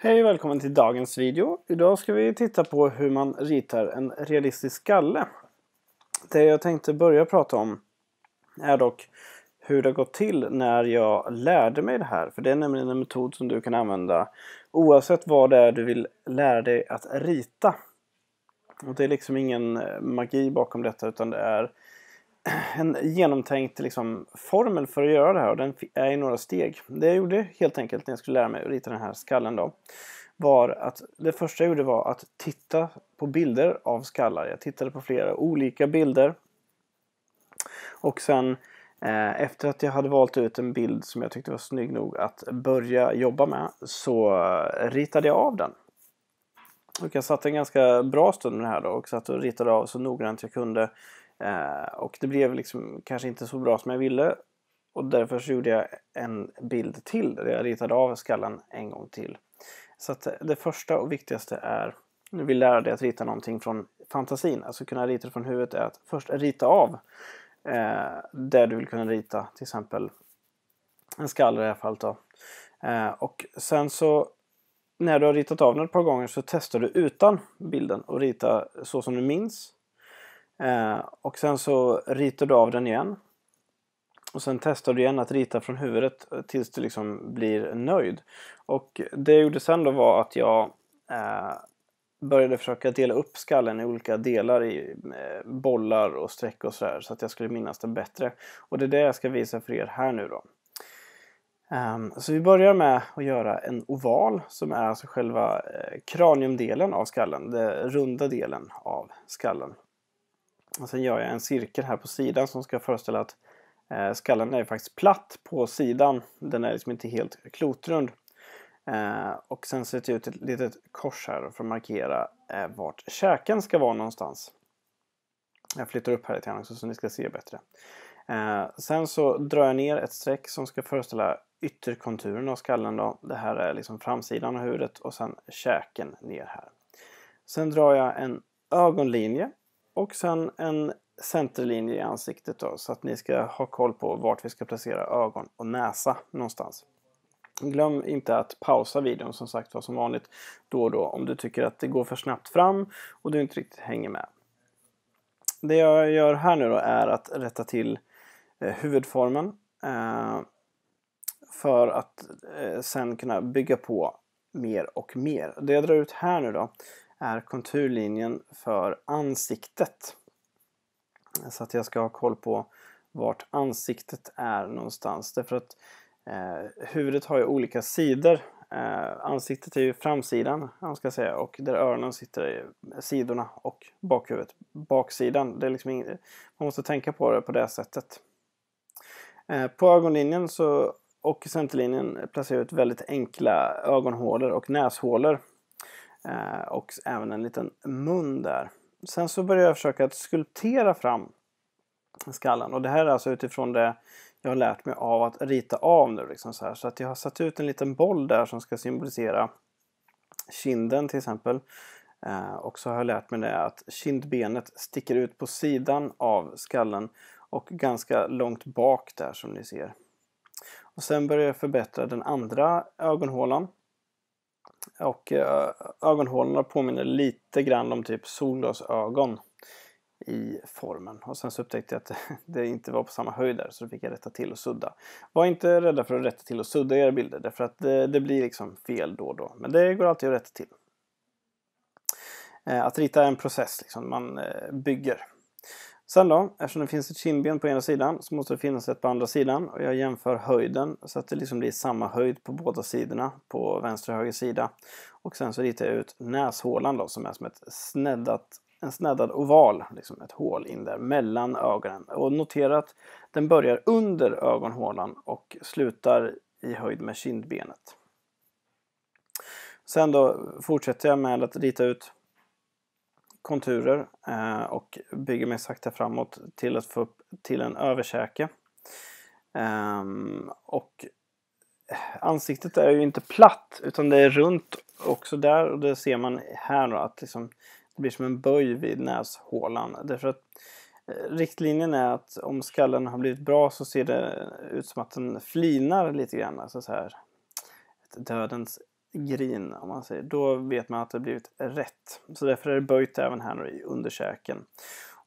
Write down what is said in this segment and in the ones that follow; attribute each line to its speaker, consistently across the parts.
Speaker 1: Hej och välkommen till dagens video. Idag ska vi titta på hur man ritar en realistisk skalle. Det jag tänkte börja prata om är dock hur det har gått till när jag lärde mig det här. För det är nämligen en metod som du kan använda oavsett vad det är du vill lära dig att rita. Och det är liksom ingen eh, magi bakom detta utan det är en genomtänkt liksom, formel för att göra det här och den är i några steg. Det jag gjorde helt enkelt när jag skulle lära mig att rita den här skallen då var att det första jag gjorde var att titta på bilder av skallar. Jag tittade på flera olika bilder och sen eh, efter att jag hade valt ut en bild som jag tyckte var snygg nog att börja jobba med så eh, ritade jag av den. Och jag satt en ganska bra stund med det här då och satt och ritade av så noggrant jag kunde Eh, och det blev liksom kanske inte så bra som jag ville och därför så gjorde jag en bild till där jag ritade av skallen en gång till. Så att eh, det första och viktigaste är, nu vill lära dig att rita någonting från fantasin, alltså kunna rita från huvudet, är att först rita av eh, där du vill kunna rita, till exempel en skalle i det här fallet. Då. Eh, och sen så när du har ritat av den ett par gånger så testar du utan bilden och rita så som du minns Eh, och sen så ritar du av den igen. Och sen testar du igen att rita från huvudet eh, tills du liksom blir nöjd. Och det jag gjorde sen då var att jag eh, började försöka dela upp skallen i olika delar i eh, bollar och streck och sådär så att jag skulle minnas det bättre. Och det är det jag ska visa för er här nu då. Um, så vi börjar med att göra en oval som är alltså själva eh, kraniumdelen av skallen, den runda delen av skallen. Och sen gör jag en cirkel här på sidan som ska föreställa att eh, skallen är faktiskt platt på sidan. Den är liksom inte helt klotrund. Eh, och sen sätter jag ut ett litet kors här för att markera eh, vart käken ska vara någonstans. Jag flyttar upp här lite grann också så ni ska se bättre. Sen så drar jag ner ett streck som ska föreställa ytterkonturen av skallen. Då. Det här är liksom framsidan av huvudet och sen käken ner här. Sen drar jag en ögonlinje och sen en centerlinje i ansiktet då, så att ni ska ha koll på vart vi ska placera ögon och näsa någonstans. Glöm inte att pausa videon som sagt var som vanligt då och då om du tycker att det går för snabbt fram och du inte riktigt hänger med. Det jag gör här nu då är att rätta till eh, huvudformen eh, för att eh, sen kunna bygga på mer och mer. Det jag drar ut här nu då är konturlinjen för ansiktet. Så att jag ska ha koll på vart ansiktet är någonstans. Därför att eh, huvudet har ju olika sidor. Eh, ansiktet är ju framsidan, man ska säga, och där öronen sitter är sidorna och bakhuvudet, baksidan. Det är liksom ing- man måste tänka på det på det sättet. Eh, på ögonlinjen så, och centerlinjen placerar jag ut väldigt enkla ögonhålor och näshålor Eh, och även en liten mun där. Sen så började jag försöka att skulptera fram skallen och det här är alltså utifrån det jag har lärt mig av att rita av nu. Liksom så, så att jag har satt ut en liten boll där som ska symbolisera kinden till exempel. Eh, och så har jag lärt mig det att kindbenet sticker ut på sidan av skallen och ganska långt bak där som ni ser. Och sen börjar jag förbättra den andra ögonhålan och eh, ögonhålorna påminner lite grann om typ solglasögon i formen. Och sen så upptäckte jag att det inte var på samma höjd där så då fick jag rätta till och sudda. Var inte rädda för att rätta till och sudda era bilder därför att det, eh, det blir liksom fel då och då. Men det går alltid att rätta till. Eh, att rita är en process, liksom. man bygger Sen då, eftersom det finns ett kindben på ena sidan så måste det finnas ett på andra sidan och jag jämför höjden så att det liksom blir samma höjd på båda sidorna på vänster och höger sida. Och sen så ritar jag ut näshålan då som är som ett sneddat, en sneddad oval, liksom ett hål in där mellan ögonen. Och notera att den börjar under ögonhålan och slutar i höjd med kindbenet. Sen då fortsätter jag med att rita ut konturer eh, och bygger mig sakta framåt till att få upp till en överkäke. Ehm, och eh, ansiktet är ju inte platt utan det är runt också där och det ser man här då att liksom, det blir som en böj vid näshålan. Därför att eh, riktlinjen är att om skallen har blivit bra så ser det ut som att den flinar lite grann. Alltså så här, ett dödens grin, om man säger, då vet man att det blivit rätt. Så därför är det böjt även här nu i underkäken.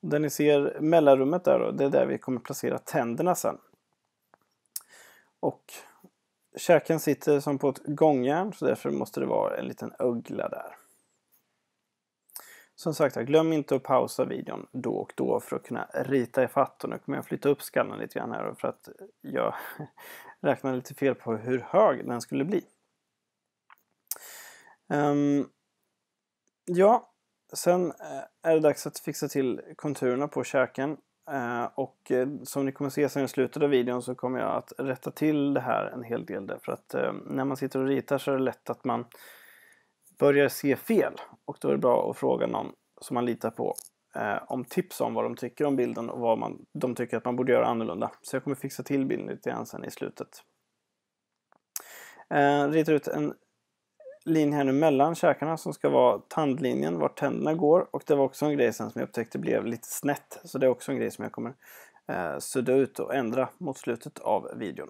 Speaker 1: Och där ni ser mellanrummet där då, det är där vi kommer placera tänderna sen. Och käken sitter som på ett gångjärn så därför måste det vara en liten ögla där. Som sagt, glöm inte att pausa videon då och då för att kunna rita i fatt. Och nu kommer jag flytta upp skallen lite grann här för att jag räknade lite fel på hur hög den skulle bli. Um, ja, sen eh, är det dags att fixa till konturerna på käken. Uh, och uh, som ni kommer se sen i slutet av videon så kommer jag att rätta till det här en hel del därför att uh, när man sitter och ritar så är det lätt att man börjar se fel och då är det bra att fråga någon som man litar på om tips om vad de tycker om bilden och vad man, de tycker att man borde göra annorlunda. Så jag kommer fixa till bilden lite grann sen i slutet. ritar ut en linje här nu mellan käkarna som ska vara tandlinjen, vart tänderna går. Och det var också en grej sen som jag upptäckte blev lite snett. Så det är också en grej som jag kommer eh, sudda ut och ändra mot slutet av videon.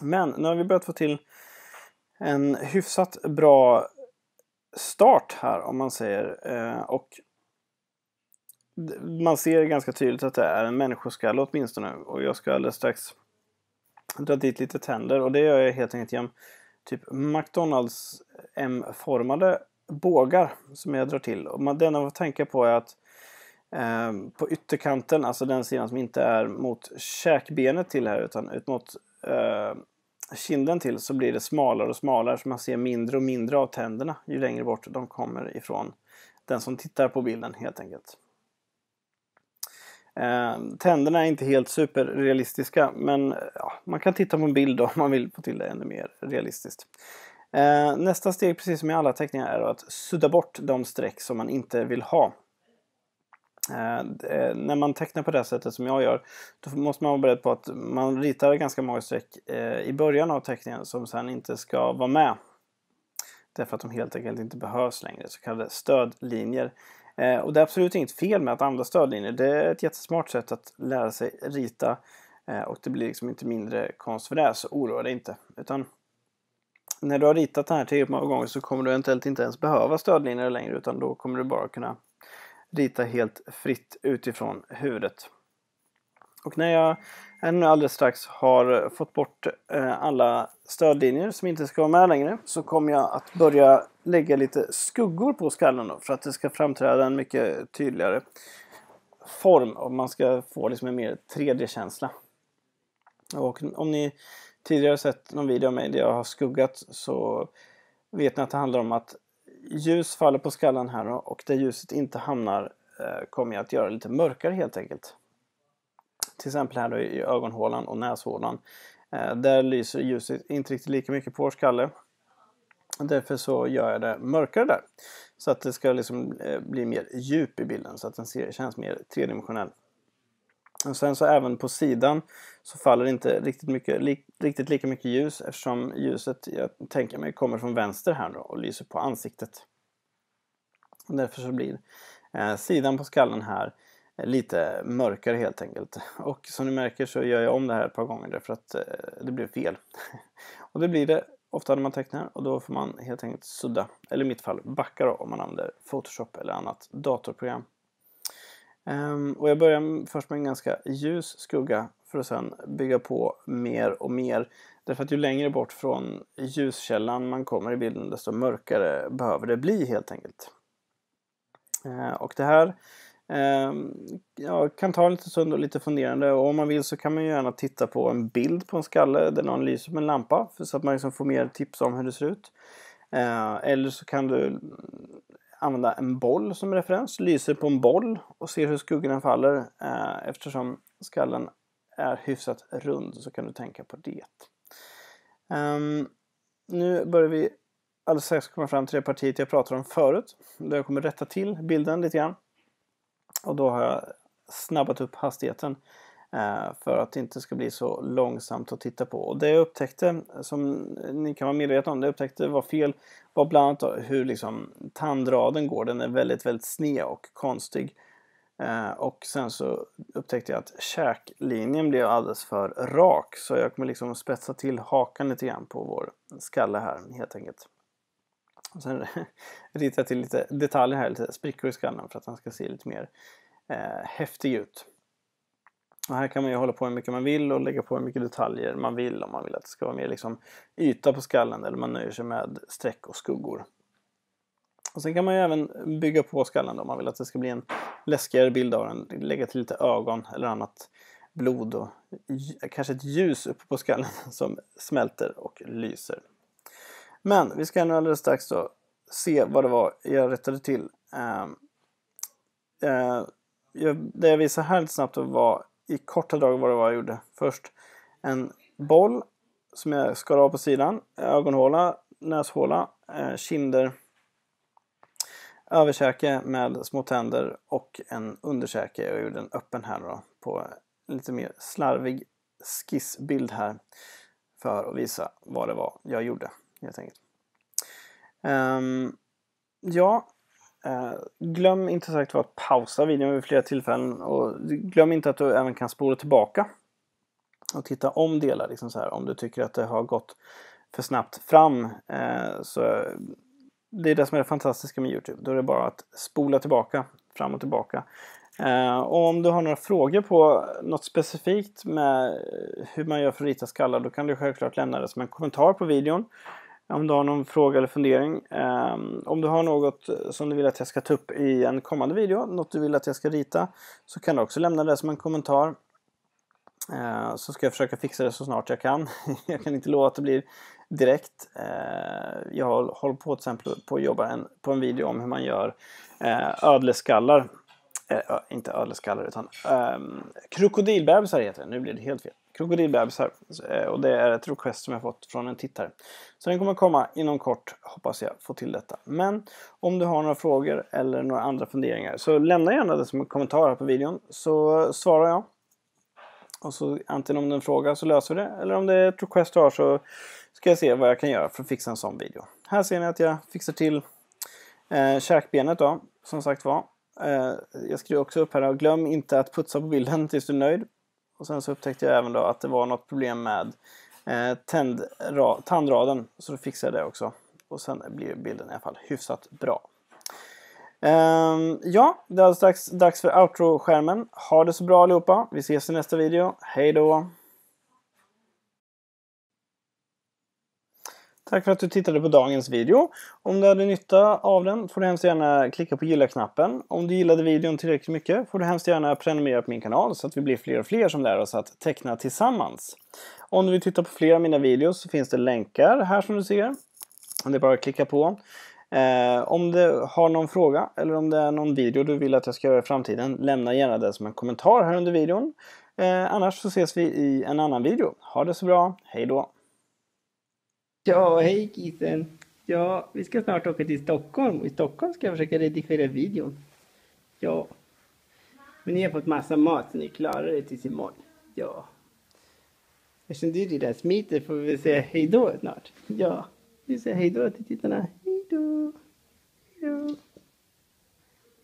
Speaker 1: Men nu har vi börjat få till en hyfsat bra start här om man säger. Eh, och man ser ganska tydligt att det är en människoskalle åtminstone. Och jag ska alldeles strax dra dit lite tänder och det gör jag helt enkelt genom typ McDonalds eh, M-formade bågar som jag drar till. Och det enda man får tänka på är att eh, på ytterkanten, alltså den sidan som inte är mot käkbenet till här utan ut mot eh, kinden till så blir det smalare och smalare så man ser mindre och mindre av tänderna ju längre bort de kommer ifrån den som tittar på bilden helt enkelt. Eh, tänderna är inte helt superrealistiska men ja, man kan titta på en bild om man vill få till det ännu mer realistiskt. Eh, nästa steg, precis som i alla teckningar, är att sudda bort de streck som man inte vill ha. Eh, när man tecknar på det sättet som jag gör, då måste man vara beredd på att man ritar ganska många streck i början av teckningen som sen inte ska vara med. Därför att de helt enkelt inte behövs längre, så kallade stödlinjer. Eh, och det är absolut inget fel med att använda stödlinjer. Det är ett jättesmart sätt att lära sig rita eh, och det blir liksom inte mindre konst för det, så oroa dig inte. Utan när du har ritat den här tillräckligt många gånger så kommer du eventuellt inte ens behöva stödlinjer längre utan då kommer du bara kunna rita helt fritt utifrån huvudet. Och när jag ännu alldeles strax har fått bort eh, alla stödlinjer som inte ska vara med längre så kommer jag att börja lägga lite skuggor på skallen då, för att det ska framträda en mycket tydligare form och man ska få liksom en mer 3D-känsla. Och om ni tidigare sett någon video av mig där jag har skuggat så vet ni att det handlar om att ljus faller på skallen här och där ljuset inte hamnar eh, kommer jag att göra lite mörkare helt enkelt till exempel här då i ögonhålan och näshålan. Eh, där lyser ljuset inte riktigt lika mycket på vår skalle. Därför så gör jag det mörkare där. Så att det ska liksom eh, bli mer djup i bilden så att den ser, känns mer tredimensionell. Och sen så även på sidan så faller inte riktigt, mycket, li, riktigt lika mycket ljus eftersom ljuset jag tänker mig kommer från vänster här då och lyser på ansiktet. Och därför så blir eh, sidan på skallen här lite mörkare helt enkelt. Och som ni märker så gör jag om det här ett par gånger därför att eh, det blev fel. och det blir det ofta när man tecknar och då får man helt enkelt sudda, eller i mitt fall backa då, om man använder Photoshop eller annat datorprogram. Ehm, och jag börjar först med en ganska ljus skugga för att sedan bygga på mer och mer. Därför att ju längre bort från ljuskällan man kommer i bilden desto mörkare behöver det bli helt enkelt. Ehm, och det här Ehm, ja, kan ta en liten stund och lite funderande och om man vill så kan man gärna titta på en bild på en skalle där någon lyser med en lampa så att man liksom får mer tips om hur det ser ut. Ehm, eller så kan du använda en boll som referens, lyser på en boll och ser hur skuggorna faller. Ehm, eftersom skallen är hyfsat rund så kan du tänka på det. Nu börjar vi alldeles strax komma fram till det partiet jag pratade om förut, där jag kommer rätta till bilden lite grann. Och då har jag snabbat upp hastigheten eh, för att det inte ska bli så långsamt att titta på. Och det jag upptäckte, som ni kan vara medvetna om, det jag upptäckte var fel var bland annat hur liksom, tandraden går. Den är väldigt, väldigt sned och konstig. Eh, och sen så upptäckte jag att käklinjen blev alldeles för rak så jag kommer liksom spetsa till hakan lite grann på vår skalle här helt enkelt. Och sen ritar jag till lite detaljer här, lite sprickor i skallen för att han ska se lite mer eh, häftig ut. Och här kan man ju hålla på hur mycket man vill och lägga på hur mycket detaljer man vill om man vill att det ska vara mer liksom yta på skallen eller man nöjer sig med streck och skuggor. Och sen kan man ju även bygga på skallen då, om man vill att det ska bli en läskigare bild av den. Lägga till lite ögon eller annat blod och kanske ett ljus uppe på skallen som smälter och lyser. Men vi ska nu alldeles strax då se vad det var jag rättade till. Ehm, eh, eh, det jag visade här lite snabbt var i korta drag vad det var jag gjorde. Först en boll som jag skar av på sidan, ögonhåla, näshåla, eh, kinder, överkäke med små tänder och en underkäke. Jag gjorde en öppen här då på lite mer slarvig skissbild här för att visa vad det var jag gjorde helt enkelt. Um, ja, uh, glöm inte sagt att pausa videon vid flera tillfällen och glöm inte att du även kan spola tillbaka och titta om delar. Liksom så här. Om du tycker att det har gått för snabbt fram uh, så det är det som är det fantastiska med Youtube. Då är det bara att spola tillbaka, fram och tillbaka. Uh, och om du har några frågor på något specifikt med hur man gör för att rita skallar då kan du självklart lämna det som en kommentar på videon om du har någon fråga eller fundering. Ehm, om du har något som du vill att jag ska ta upp i en kommande video, något du vill att jag ska rita, så kan du också lämna det som en kommentar. Ehm, så ska jag försöka fixa det så snart jag kan. Jag kan inte lova att det blir direkt. Ehm, jag håller på till exempel på att jobba på en video om hur man gör eh, ödleskallar eh, inte ödleskallare utan um, krokodilbebisar heter det. Nu blev det helt fel. Krokodilbebisar. Eh, och det är ett request som jag fått från en tittare. Så den kommer komma inom kort hoppas jag få till detta. Men om du har några frågor eller några andra funderingar så lämna gärna det som en kommentar här på videon så svarar jag. Och så antingen om det är en fråga så löser vi det eller om det är ett request du har så ska jag se vad jag kan göra för att fixa en sån video. Här ser ni att jag fixar till eh, käkbenet då, som sagt var. Eh, jag skrev också upp här, glöm inte att putsa på bilden tills du är nöjd. Och sen så upptäckte jag även då att det var något problem med eh, tandraden, så då fixade jag det också. Och sen blir bilden i alla fall hyfsat bra. Ehm, ja, det är alldeles dags, dags för outro-skärmen. Ha det så bra allihopa. Vi ses i nästa video. Hej då! Tack för att du tittade på dagens video. Om du hade nytta av den får du hemskt gärna klicka på gilla-knappen. Om du gillade videon tillräckligt mycket får du hemskt gärna prenumerera på min kanal så att vi blir fler och fler som lär oss att teckna tillsammans. Om du vill titta på fler av mina videos så finns det länkar här som du ser. Det är bara att klicka på. Eh, om du har någon fråga eller om det är någon video du vill att jag ska göra i framtiden, lämna gärna det som en kommentar här under videon. Eh, annars så ses vi i en annan video. Ha det så bra, hej då! Ja, hej Kisen. Ja, vi ska snart åka till Stockholm och i Stockholm ska jag försöka redigera videon. Ja. Men ni har fått massa mat så ni klarar det tills imorgon. Ja. Eftersom du redan smiter får vi väl säga hejdå snart. Ja. Vi säger hejdå till tittarna. Hejdå. Hejdå.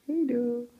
Speaker 1: Hejdå.